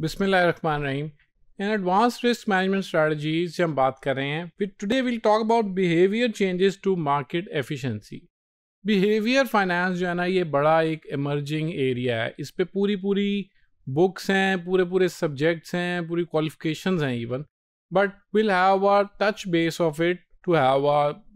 बिसमीम in advance risk management strategy से हम बात कर रहे हैं फिर today will talk about behaviour changes to market efficiency behaviour finance जो है ना ये बड़ा एक इमर्जिंग एरिया है इस पर पूरी पूरी बुक्स हैं पूरे पूरे सब्जेक्ट्स हैं पूरी क्वालिफिकेशंस हैं even but will have a touch base of it to have a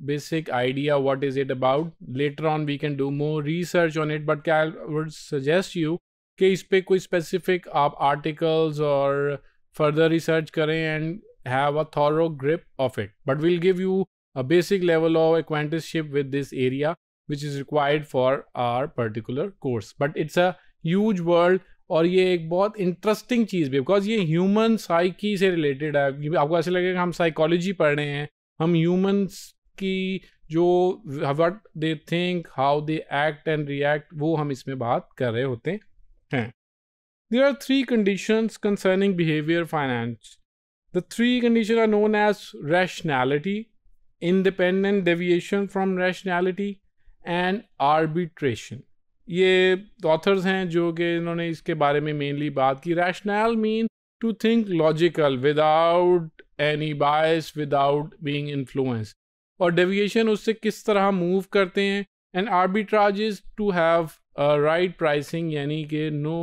basic idea what is it about later on we can do more research on it but i would suggest you कि इस पर कोई specific आप articles और further research करें and have a thorough grip of it but will give you a basic level of acquaintanceship with this area which is required for our particular course but it's a huge world और ये एक बहुत interesting चीज़ भी because ये human psyche से related है आपको ऐसे लगेगा हम साइकोलॉजी पढ़ रहे हैं हम ह्यूमन्स की जो what they think how they act and react वो हम इसमें बात कर रहे होते हैं हैं there are three condition concerning behaviour finance the three condition are known as rationality independent deviation from rationality and arbitration ये ऑथर्स हैं जो कि इन्होंने इसके बारे में मेनली बात की rational mean to think logical without any bias without being influence और डेविएशन उससे किस तरह मूव करते हैं and arbitrage to have right pricing यानी कि नो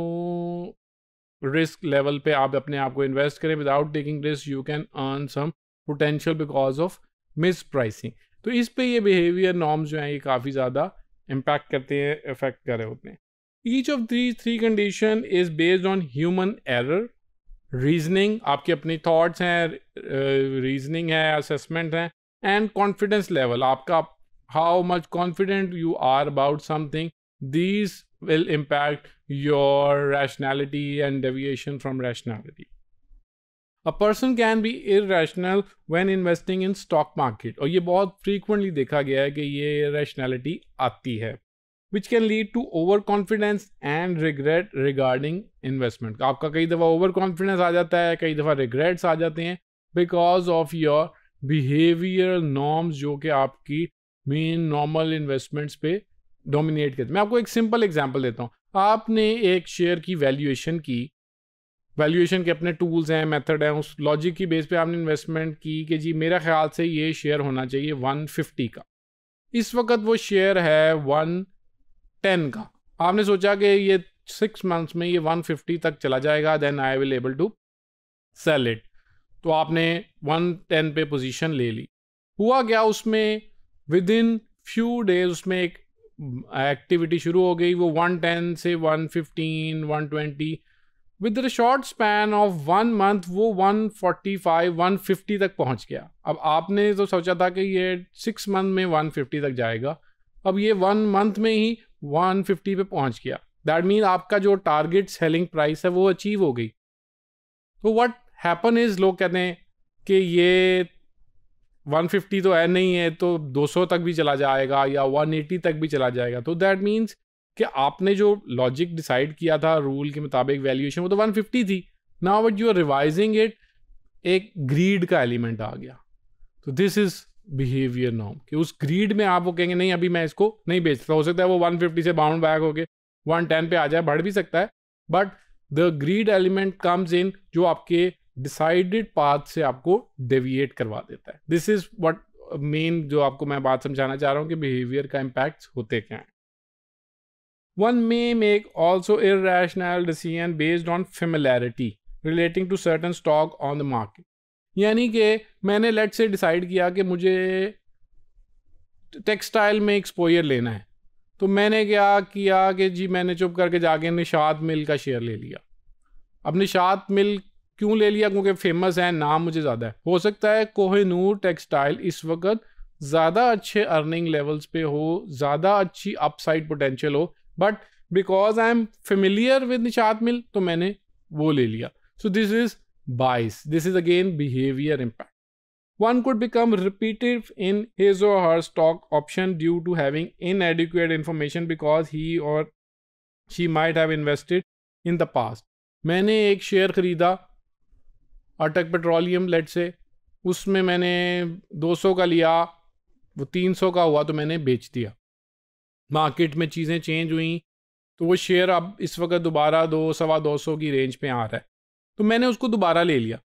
रिस्क लेवल पे आप अपने आप को इन्वेस्ट करें without taking risk you can earn some potential because of mispricing तो इस पे ये बिहेवियर नॉर्म्स जो हैं ये काफ़ी ज़्यादा इम्पैक्ट करते हैं इफेक्ट कर रहे होते हैं each of the three condition is based on human error reasoning आपके अपने थॉट्स हैं रीजनिंग है असेसमेंट है एंड कॉन्फिडेंस लेवल आपका how much confident you are about something these will impact your rationality and deviation from rationality a person can be irrational when investing in stock market aur ye bahut frequently dekha gaya hai ki ye irrationality aati hai which can lead to overconfidence and regret regarding investment aapka kai दफ़ा overconfidence aa jata hai kai कई regrets aa jate hain because of your behavioral norms jo ke aapki main normal investments pe dominate करते मैं आपको एक simple example देता हूँ आपने एक शेयर की वैल्यूएशन की वैल्यूएशन के अपने टूल्स हैं मेथड हैं उस लॉजिक की बेस पे आपने इन्वेस्टमेंट की कि जी मेरा ख्याल से ये शेयर होना चाहिए 150 का इस वक्त वो शेयर है 110 का आपने सोचा कि ये सिक्स मंथ्स में ये 150 तक चला जाएगा then I will able to sell it तो आपने 110 पे पोजीशन ले ली हुआ क्या उसमें विद इन फ्यू डेज उसमें एक एक्टिविटी शुरू हो गई वो वन टेन से one fifteen one twenty with the short span of one month वो one forty five one fifty तक पहुंच गया अब आपने तो सोचा था कि ये सिक्स मंथ में वन फिफ्टी तक जाएगा अब ये वन मंथ में ही वन फिफ्टी पे पहुंच गया दैट मीन आपका जो टारगेट सेलिंग प्राइस है वो अचीव हो गई तो वट हैपन इज लोग कहते हैं कि ये 150 तो है नहीं है तो 200 तक भी चला जाएगा या 180 तक भी चला जाएगा तो दैट मीन्स कि आपने जो लॉजिक डिसाइड किया था रूल के मुताबिक वैल्यूएशन वो तो 150 थी now what you are revising it एक ग्रीड का एलिमेंट आ गया तो दिस इज बिहेवियर नाउ कि उस ग्रीड में आप वो कहेंगे नहीं अभी मैं इसको नहीं बेचता हो सकता है वो 150 से बाउंड बैक होके 110 पे आ जाए बढ़ भी सकता है but the greed element comes in जो आपके डिसाइडेड पाथ से आपको डेविएट करवा देता है दिस इज वट मेन जो आपको मैं बात समझाना चाह रहा हूँ कि बिहेवियर का इम्पैक्ट होते क्या हैं one may make also rational decision based on familiarity relating to certain stock on the market यानी कि मैंने लेट से डिसाइड किया कि मुझे टेक्सटाइल में एक्सपोयर लेना है तो मैंने क्या किया कि जी मैंने चुप करके जाके निशात मिल का शेयर ले लिया अब निशात मिल क्यों ले लिया क्योंकि फेमस है नाम मुझे ज़्यादा है हो सकता है कोहनूर टेक्सटाइल इस वक्त ज़्यादा अच्छे अर्निंग लेवल्स पे हो ज़्यादा अच्छी अपसाइड पोटेंशियल हो but because I am familiar with Nishat mill तो मैंने वो ले लिया so this is bias this is again behaviour impact could become repetitive in his or her stock option due to having in inadequate information because he or she might have invested in the past मैंने एक share खरीदा अटक petroleum late से उसमें मैंने 200 का लिया वो 300 का हुआ तो मैंने बेच दिया मार्केट में चीज़ें चेंज हुई तो वो शेयर अब इस वक्त दोबारा दो सवा दो सौ की रेंज पे आ रहा है तो मैंने उसको दोबारा ले लिया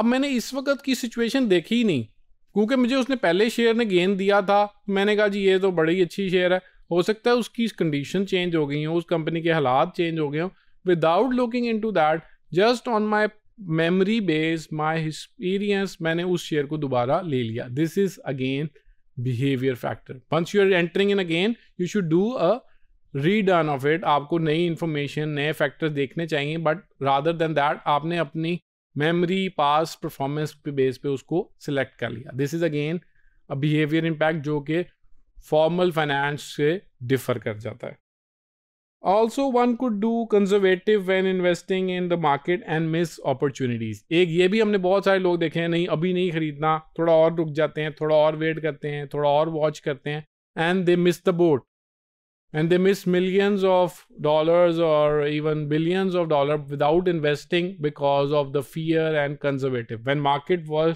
अब मैंने इस वक्त की सिचुएशन देखी ही नहीं क्योंकि मुझे उसने पहले शेयर ने गेंद दिया था मैंने कहा जी ये तो बड़ी अच्छी शेयर है हो सकता है उसकी कंडीशन चेंज हो गई हो उस कंपनी के हालात चेंज हो गए हो without looking into that just on my memory based my experience मैंने उस शेयर को दोबारा ले लिया this is again behaviour factor once you are entering in again you should do a rerun of it आपको नई information नए factors देखने चाहिए बट रादर देन दैट आपने अपनी मेमोरी पास परफॉर्मेंस पे बेस पे उसको सिलेक्ट कर लिया this is again a behaviour impact जो कि फॉर्मल फाइनेंस से डिफर कर जाता है also one could do conservative when investing in the market and miss opportunities एक ये भी हमने बहुत सारे लोग देखे हैं नहीं अभी नहीं खरीदना थोड़ा और रुक जाते हैं थोड़ा और वेट करते हैं थोड़ा और वॉच करते हैं and they miss the boat and they miss millions of dollars or even billions of dollar without investing because of the fear and conservative when market was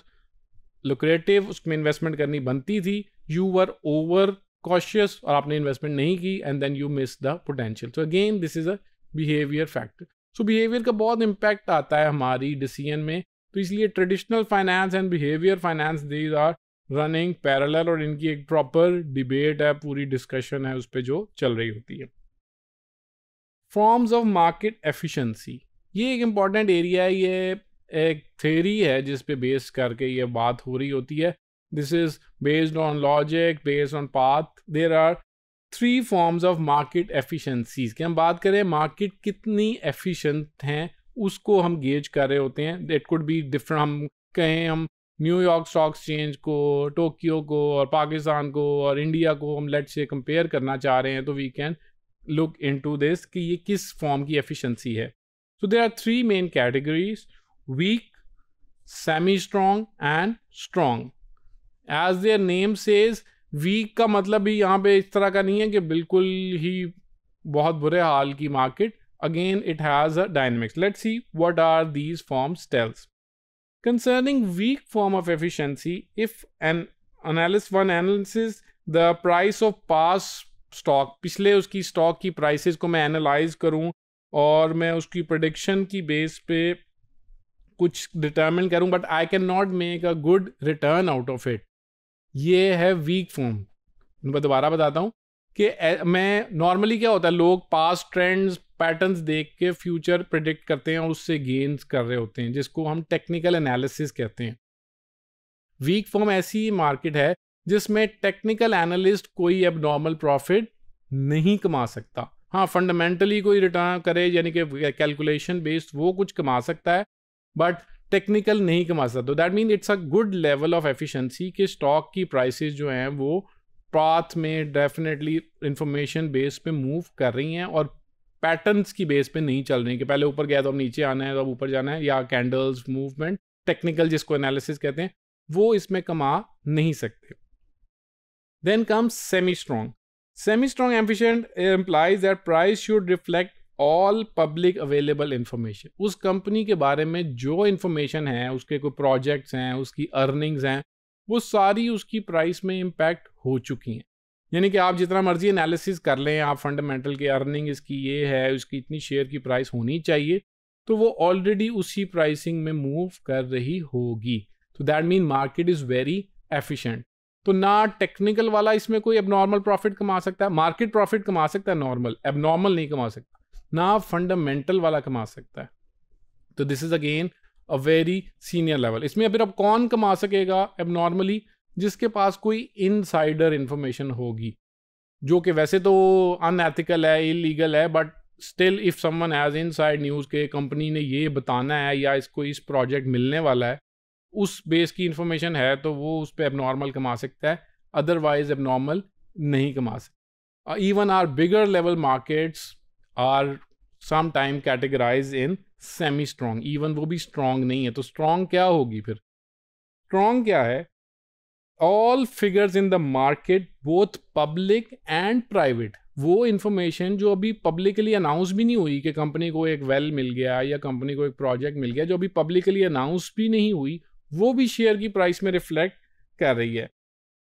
lucrative उसमें इन्वेस्टमेंट करनी बनती थी यू वर ओवर कॉशियस और आपने investment नहीं की and then you miss the potential so again this is a behaviour factor so behaviour का बहुत इम्पैक्ट आता है हमारी डिसीजन में तो इसलिए traditional finance and behaviour finance these are running parallel और इनकी एक प्रॉपर डिबेट है पूरी डिस्कशन है उस पर जो चल रही होती है फॉर्म्स ऑफ मार्केट एफिशिएंसी ये एक इम्पॉर्टेंट एरिया है ये एक थेरी है जिस पे बेस करके ये बात हो रही होती है This is based on logic, based on path. There are three forms of market efficiencies की हम बात करें मार्केट कितनी एफिशिएंट हैं उसको हम गेज कर रहे होते हैं इट कुड बी डिफरेंट हम कहें हम न्यूयॉर्क स्टॉक एक्सचेंज को टोक्यो को और पाकिस्तान को और इंडिया को हम लेट से कंपेयर करना चाह रहे हैं तो we can look into this कि ये किस फॉर्म की एफिशंसी है so there are three main categories weak semi strong and strong as their name says weak का मतलब भी यहाँ पे इस तरह का नहीं है कि बिल्कुल ही बहुत बुरे हाल की market again it has a dynamics let see what are these form states concerning weak form of efficiency if an analyst one analysis the price of past stock पिछले उसकी स्टॉक की प्राइसेस को मैं एनालाइज करूँ और मैं उसकी prediction की बेस पे कुछ डिटर्मिन करूँ but I can not make a good return out of it ये है वीक फॉर्म मैं दोबारा बताता हूँ कि मैं नॉर्मली क्या होता है लोग पास ट्रेंड्स पैटर्न्स देख के फ्यूचर प्रिडिक्ट करते हैं और उससे गेंस कर रहे होते हैं जिसको हम टेक्निकल एनालिसिस कहते हैं वीक फॉर्म ऐसी मार्केट है जिसमें टेक्निकल एनालिस्ट कोई अब नॉर्मल प्रॉफिट नहीं कमा सकता हाँ फंडामेंटली कोई रिटर्न करे यानी कि कैलकुलेशन बेस्ड वो कुछ कमा सकता है बट टेक्निकल नहीं कमा सकता तो that mean it's a good level of efficiency कि स्टॉक की प्राइसेस जो हैं वो पाथ में डेफिनेटली इंफॉर्मेशन बेस पे मूव कर रही हैं और पैटर्न्स की बेस पे नहीं चल रही कि पहले ऊपर गया तो अब नीचे आना है तो अब ऊपर जाना है या कैंडल्स मूवमेंट टेक्निकल जिसको एनालिसिस कहते हैं वो इसमें कमा नहीं सकते then comes semi strong semi strong efficient employs that price should reflect all public available information उस कंपनी के बारे में जो इन्फॉर्मेशन है उसके कोई प्रोजेक्ट्स हैं उसकी अर्निंग्स हैं वो सारी उसकी प्राइस में इम्पैक्ट हो चुकी हैं यानी कि आप जितना मर्जी एनालिसिस कर लें आप फंडामेंटल के अर्निंग इसकी ये है उसकी इतनी शेयर की प्राइस होनी चाहिए तो वो ऑलरेडी उसी प्राइसिंग में मूव कर रही होगी तो that mean market is very efficient तो ना टेक्निकल वाला इसमें कोई एबनॉर्मल प्रॉफिट कमा सकता है मार्केट प्रॉफिट कमा सकता है नॉर्मल एबनॉर्मल नहीं कमा सकता ना आप फंडामेंटल वाला कमा सकता है तो this is again a very senior level इसमें फिर अब कौन कमा सकेगा अब नॉर्मली जिसके पास कोई इनसाइडर इंफॉर्मेशन होगी जो कि वैसे तो अनएथिकल है इलीगल है but still if someone has inside news के कंपनी ने ये बताना है या इसको इस प्रोजेक्ट मिलने वाला है उस बेस की इन्फॉर्मेशन है तो वो उस पर एबनॉर्मल कमा सकता है अदरवाइज एबनॉर्मल नहीं कमा सकता even are bigger level markets are sometime categorise in semi strong even वो भी स्ट्रांग नहीं है तो स्ट्रांग क्या होगी फिर स्ट्रांग क्या है all figures in the market both public and private वो इन्फॉर्मेशन जो अभी पब्लिकली अनाउंस भी नहीं हुई कि कंपनी को एक वेल well मिल गया या कंपनी को एक प्रोजेक्ट मिल गया जो अभी पब्लिकली अनाउंस भी नहीं हुई वो भी शेयर की प्राइस में रिफ्लेक्ट कर रही है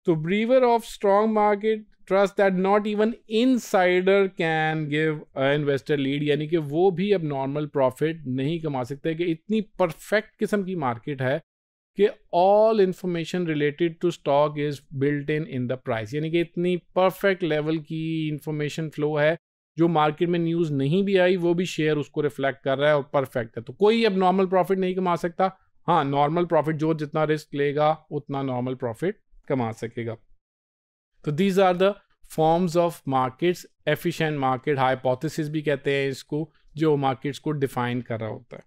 तो brewer of strong market trust that not even insider can give investor lead यानी कि वो भी अब नॉर्मल प्रॉफिट नहीं कमा सकते कि इतनी परफेक्ट किस्म की मार्केट है कि all information related to stock is built in in the price यानी कि इतनी परफेक्ट लेवल की इंफॉर्मेशन फ्लो है जो मार्केट में न्यूज़ नहीं भी आई वो भी शेयर उसको रिफ्लेक्ट कर रहा है और परफेक्ट है तो कोई अब नॉर्मल प्रॉफिट नहीं कमा सकता हाँ नॉर्मल प्रॉफिट जो जितना रिस्क लेगा उतना नॉर्मल प्रॉफिट कमा सकेगा So these are the forms of markets. Efficient market hypothesis, भी कहते हैं इसको जो मार्केट्स को डिफाइन कर रहा होता है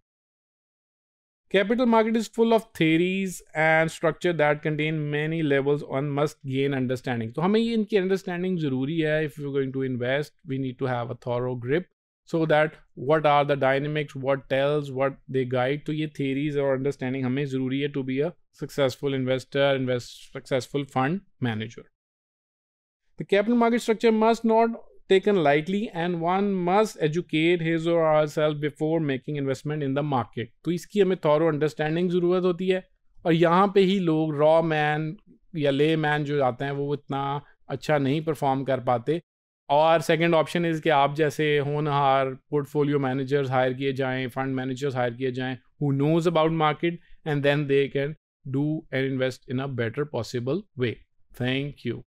Capital market is full of theories and structure that contain many levels and must gain understanding. So हमें ये इनकी अंडरस्टैंडिंग ज़रूरी है if you're going to invest, we need to have a thorough grip so that what are the dynamics, what tells, what they guide. तो ये theories or understanding हमें ज़रूरी है to be a successful investor, invest successful fund manager. The capital market structure must not taken lightly and one must educate his or herself before making investment in the market. तो इसकी हमें thorough understanding ज़रूरत होती है और यहाँ पे ही लोग रॉ मैन या ले मैन जो आते हैं वो इतना अच्छा नहीं परफॉर्म कर पाते और सेकंड ऑप्शन इज़ कि आप जैसे होनहार पोर्टफोलियो मैनेजर्स हायर किए जाएं फंड मैनेजर्स हायर किए जाएं who knows about market and then they can do and invest in a better possible way thank you